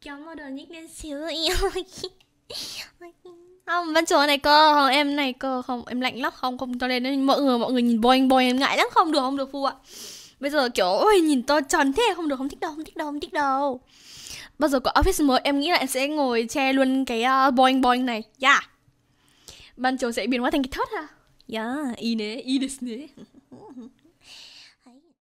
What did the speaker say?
겸으로 읽는 수요이요기 không vẫn chỗ này cơ không em này cơ không em lạnh lắm không không cho nên mọi người mọi người nhìn boing boing em ngại lắm không được không được phụ ạ bây giờ kiểu ôi nhìn to tròn thế không được không thích đâu không thích đâu không thích đâu bao giờ có office mới em nghĩ là em sẽ ngồi che luôn cái uh, boing boing này yeah dạ. ban chỗ sẽ biến hóa thành cái thớt ha yeah dạ, y nế y nế